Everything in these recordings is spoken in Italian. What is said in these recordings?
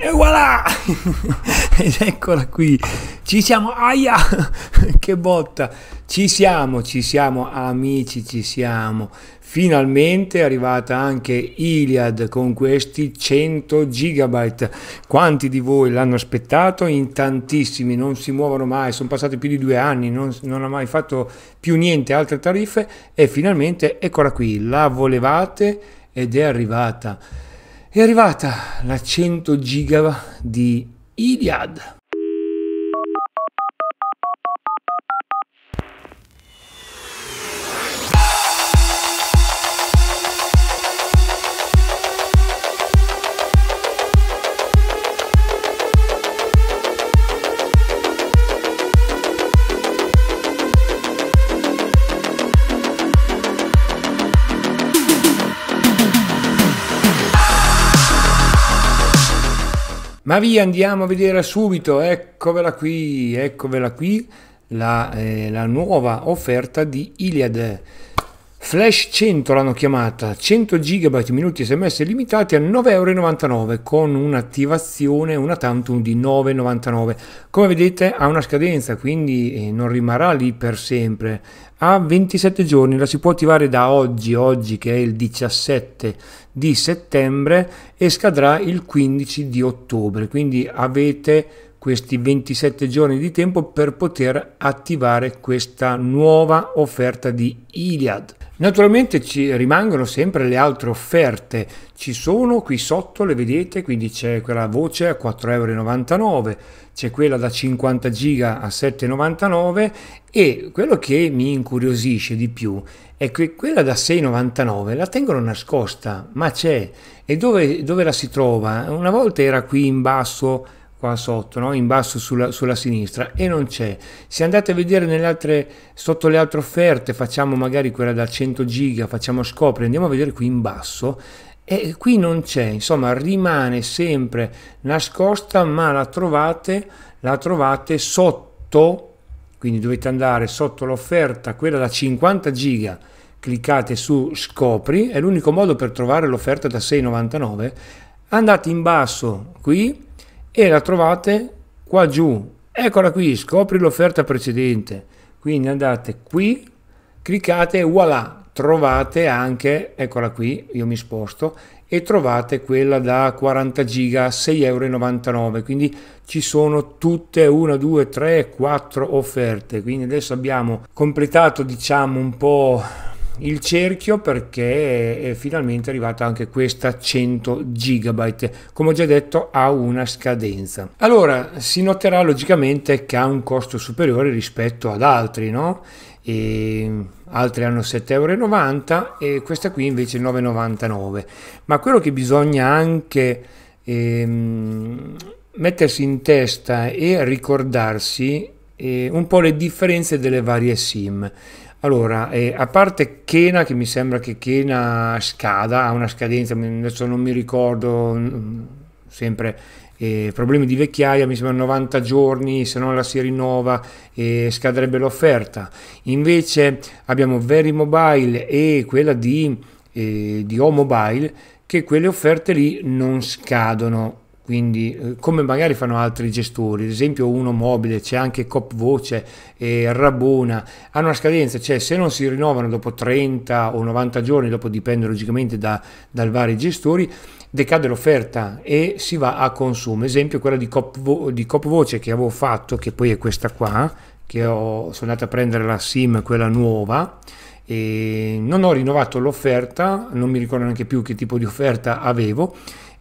E voilà! Ed eccola qui. Ci siamo. Aia! che botta! Ci siamo, ci siamo amici, ci siamo. Finalmente è arrivata anche Iliad con questi 100 gigabyte. Quanti di voi l'hanno aspettato? In tantissimi, non si muovono mai, sono passati più di due anni, non, non ha mai fatto più niente altre tariffe e finalmente eccola qui, la volevate ed è arrivata è arrivata la 100 giga di Iliad. Ma via, andiamo a vedere subito, eccovela qui, eccovela qui, la, eh, la nuova offerta di Iliad. Flash 100 l'hanno chiamata, 100 GB minuti sms limitati a 9,99€ con un'attivazione, una tantum di 9,99€. Come vedete ha una scadenza, quindi eh, non rimarrà lì per sempre, a 27 giorni, la si può attivare da oggi, oggi che è il 17 di settembre e scadrà il 15 di ottobre, quindi avete questi 27 giorni di tempo per poter attivare questa nuova offerta di Iliad. Naturalmente ci rimangono sempre le altre offerte, ci sono qui sotto, le vedete, quindi c'è quella voce a 4,99 euro, c'è quella da 50 giga a 7,99 e quello che mi incuriosisce di più è che quella da 6,99 la tengono nascosta, ma c'è. E dove, dove la si trova? Una volta era qui in basso qua sotto, no? in basso sulla, sulla, sinistra e non c'è. Se andate a vedere nelle altre, sotto le altre offerte, facciamo magari quella da 100 giga, facciamo scopri, andiamo a vedere qui in basso e qui non c'è, insomma rimane sempre nascosta ma la trovate, la trovate sotto, quindi dovete andare sotto l'offerta, quella da 50 giga, cliccate su scopri, è l'unico modo per trovare l'offerta da 6,99, andate in basso qui e la trovate qua giù. Eccola qui, scopri l'offerta precedente. Quindi andate qui, cliccate e voilà, trovate anche, eccola qui, io mi sposto, e trovate quella da 40 giga a 6,99 euro quindi ci sono tutte 1 2 3 4 offerte quindi adesso abbiamo completato diciamo un po il cerchio perché è finalmente arrivata anche questa 100 GB, come ho già detto ha una scadenza. Allora si noterà logicamente che ha un costo superiore rispetto ad altri, no? E altri hanno 7,90 euro e questa qui invece 9,99 ma quello che bisogna anche ehm, mettersi in testa e ricordarsi eh, un po' le differenze delle varie sim allora, eh, a parte Kena, che mi sembra che Kena scada, ha una scadenza, adesso non mi ricordo mm, sempre eh, problemi di vecchiaia, mi sembra 90 giorni, se non la si rinnova eh, scaderebbe l'offerta. Invece abbiamo Verimobile e quella di, eh, di O-Mobile che quelle offerte lì non scadono quindi eh, come magari fanno altri gestori, ad esempio uno mobile, c'è anche Cop Voce e Rabona, hanno una scadenza, cioè se non si rinnovano dopo 30 o 90 giorni, dopo dipende logicamente da, dal vari gestori, decade l'offerta e si va a consumo, esempio quella di Cop, Vo- di Cop Voce che avevo fatto, che poi è questa qua, che ho, sono andato a prendere la SIM, quella nuova, e non ho rinnovato l'offerta, non mi ricordo neanche più che tipo di offerta avevo,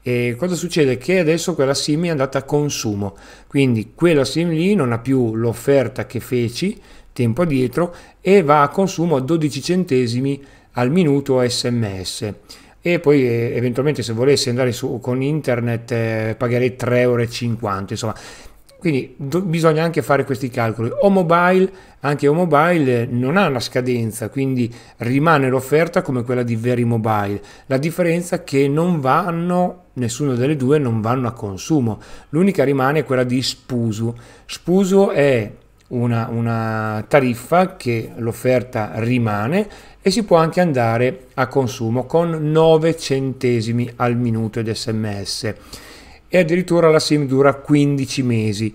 e cosa succede? Che adesso quella SIM è andata a consumo, quindi quella SIM lì non ha più l'offerta che feci tempo addietro e va a consumo a 12 centesimi al minuto sms e poi eh, eventualmente se volessi andare su, con internet eh, pagherei 3,50 euro insomma quindi do, bisogna anche fare questi calcoli. O mobile, anche o mobile non ha una scadenza, quindi rimane l'offerta come quella di Veri Mobile. La differenza è che non vanno, nessuna delle due non vanno a consumo. L'unica rimane quella di Spusu. Spusu è una, una, tariffa che l'offerta rimane e si può anche andare a consumo con 9 centesimi al minuto ed sms e addirittura la sim dura 15 mesi.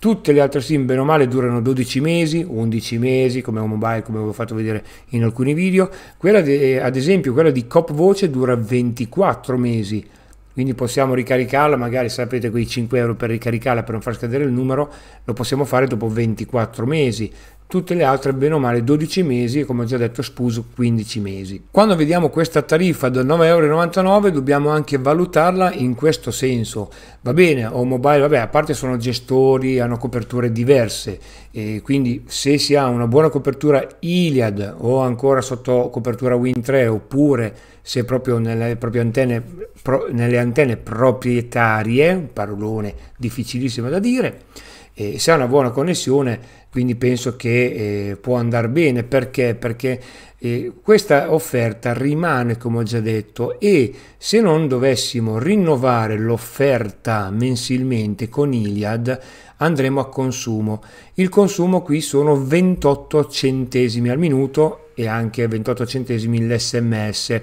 Tutte le altre sim, bene o male, durano 12 mesi, 11 mesi, come un mobile, come vi ho fatto vedere in alcuni video. Quella, de, ad esempio, quella di Cop Voce dura 24 mesi, quindi possiamo ricaricarla, magari sapete quei 5 euro per ricaricarla per non far scadere il numero, lo possiamo fare dopo 24 mesi, tutte le altre bene o male 12 mesi e come ho già detto spuso 15 mesi. Quando vediamo questa tariffa da 9,99 euro dobbiamo anche valutarla in questo senso. Va bene, o mobile, vabbè, a parte sono gestori, hanno coperture diverse e quindi se si ha una buona copertura Iliad o ancora sotto copertura Win 3 oppure se proprio nelle proprie antenne, pro, nelle antenne proprietarie, un parolone difficilissimo da dire, e se ha una buona connessione quindi penso che eh, può andare bene perché, perché eh, questa offerta rimane come ho già detto e se non dovessimo rinnovare l'offerta mensilmente con Iliad andremo a consumo il consumo qui sono 28 centesimi al minuto e anche 28 centesimi l'sms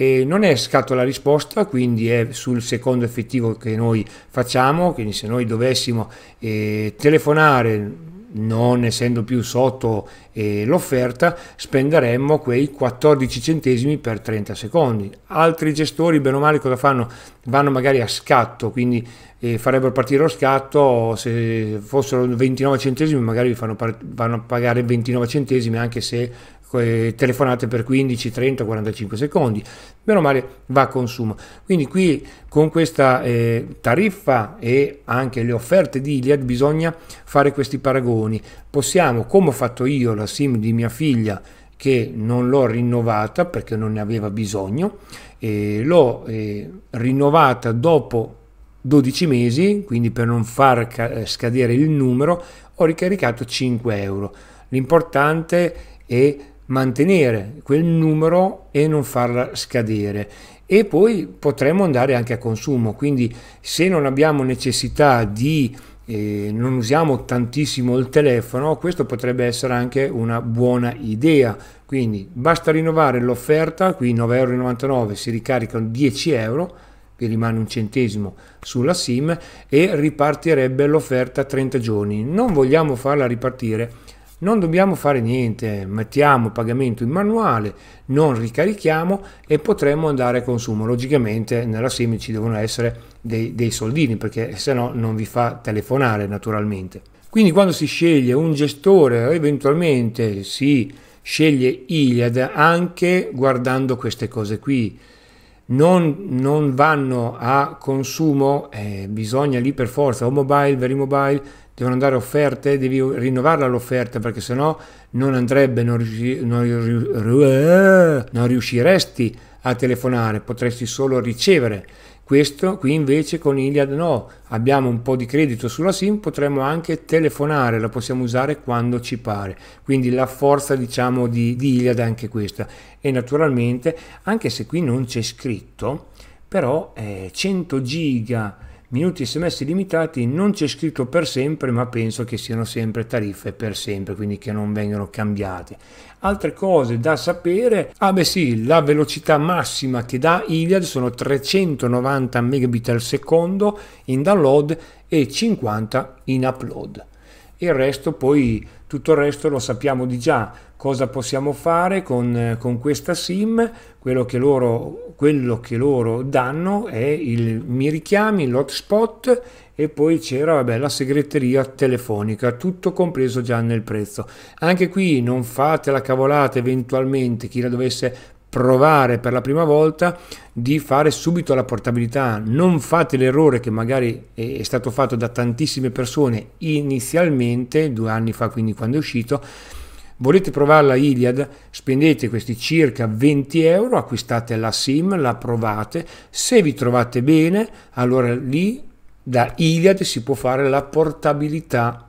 e non è scatola risposta, quindi è sul secondo effettivo che noi facciamo, quindi se noi dovessimo eh, telefonare non essendo più sotto eh, l'offerta, spenderemmo quei 14 centesimi per 30 secondi. Altri gestori, bene o male, cosa fanno? Vanno magari a scatto, quindi eh, farebbero partire lo scatto, se fossero 29 centesimi magari vanno a pagare 29 centesimi anche se eh, telefonate per 15, 30, 45 secondi, meno male va a consumo. Quindi qui con questa eh, tariffa e anche le offerte di Iliad bisogna fare questi paragoni. Possiamo, come ho fatto io, la SIM di mia figlia che non l'ho rinnovata perché non ne aveva bisogno, eh, l'ho eh, rinnovata dopo 12 mesi, quindi per non far eh, scadere il numero, ho ricaricato 5 euro. L'importante è mantenere quel numero e non farla scadere e poi potremmo andare anche a consumo quindi se non abbiamo necessità di eh, non usiamo tantissimo il telefono questo potrebbe essere anche una buona idea quindi basta rinnovare l'offerta qui 9,99€ si ricaricano 10 euro che rimane un centesimo sulla sim e ripartirebbe l'offerta 30 giorni non vogliamo farla ripartire non dobbiamo fare niente, mettiamo pagamento in manuale, non ricarichiamo e potremmo andare a consumo. Logicamente nella SIM ci devono essere dei, dei soldini perché se no non vi fa telefonare naturalmente. Quindi quando si sceglie un gestore eventualmente si sceglie Iliad anche guardando queste cose qui. Non, non vanno a consumo, eh, bisogna lì per forza o mobile, veri mobile, devono andare offerte, devi rinnovarla l'offerta perché sennò non andrebbe, non, riusci, non, non riusciresti a telefonare, potresti solo ricevere. Questo qui invece con Iliad no, abbiamo un po' di credito sulla SIM, potremmo anche telefonare, la possiamo usare quando ci pare. Quindi la forza diciamo di, di Iliad è anche questa. E naturalmente, anche se qui non c'è scritto, però eh, 100 giga minuti sms limitati non c'è scritto per sempre ma penso che siano sempre tariffe per sempre quindi che non vengano cambiate altre cose da sapere ah beh sì la velocità massima che dà Iliad sono 390 megabit al secondo in download e 50 in upload il resto poi tutto il resto lo sappiamo di già cosa possiamo fare con, con questa sim quello che, loro, quello che loro danno è il mi richiami l'hotspot e poi c'era la segreteria telefonica tutto compreso già nel prezzo anche qui non fate la cavolata eventualmente chi la dovesse provare per la prima volta di fare subito la portabilità. Non fate l'errore che magari è stato fatto da tantissime persone inizialmente, due anni fa, quindi quando è uscito. Volete provarla Iliad? Spendete questi circa 20 euro, acquistate la SIM, la provate. Se vi trovate bene, allora lì da Iliad si può fare la portabilità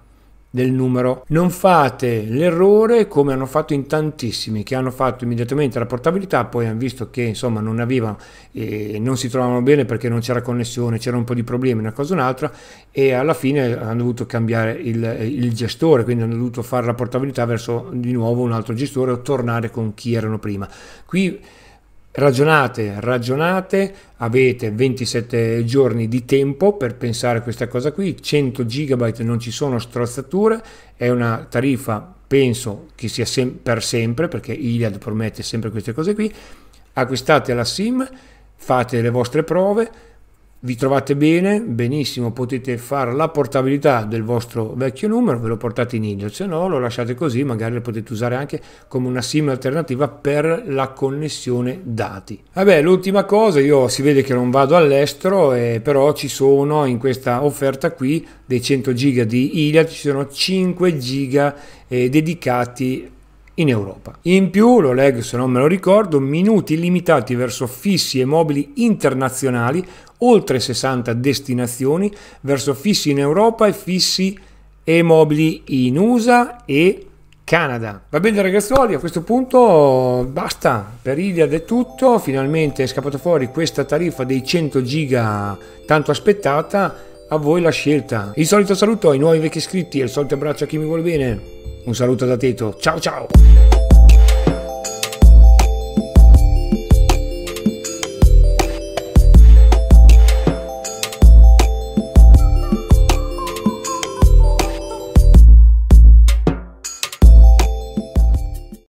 del numero. Non fate l'errore come hanno fatto in tantissimi che hanno fatto immediatamente la portabilità, poi hanno visto che insomma non aveva eh, non si trovavano bene perché non c'era connessione, c'era un po' di problemi, una cosa o un'altra e alla fine hanno dovuto cambiare il, il, gestore, quindi hanno dovuto fare la portabilità verso di nuovo un altro gestore o tornare con chi erano prima. Qui Ragionate, ragionate, avete 27 giorni di tempo per pensare a questa cosa qui, 100 GB non ci sono strozzature, è una tariffa penso che sia sem per sempre perché Iliad promette sempre queste cose qui, acquistate la SIM, fate le vostre prove, vi trovate bene, benissimo, potete fare la portabilità del vostro vecchio numero, ve lo portate in IDIO, se no lo lasciate così, magari lo potete usare anche come una SIM alternativa per la connessione dati. Vabbè, l'ultima cosa, io si vede che non vado all'estero, eh, però ci sono in questa offerta qui dei 100 giga di Iliad, ci sono 5 giga eh, dedicati in Europa. In più, lo leggo se non me lo ricordo, minuti limitati verso fissi e mobili internazionali, oltre 60 destinazioni, verso fissi in Europa e fissi e mobili in USA e Canada. Va bene ragazzuoli, a questo punto basta, per Iliad è tutto, finalmente è scappata fuori questa tariffa dei 100 giga tanto aspettata, a voi la scelta. Il solito saluto ai nuovi vecchi iscritti e il solito abbraccio a chi mi vuole bene. Un saluto da Tito, ciao ciao!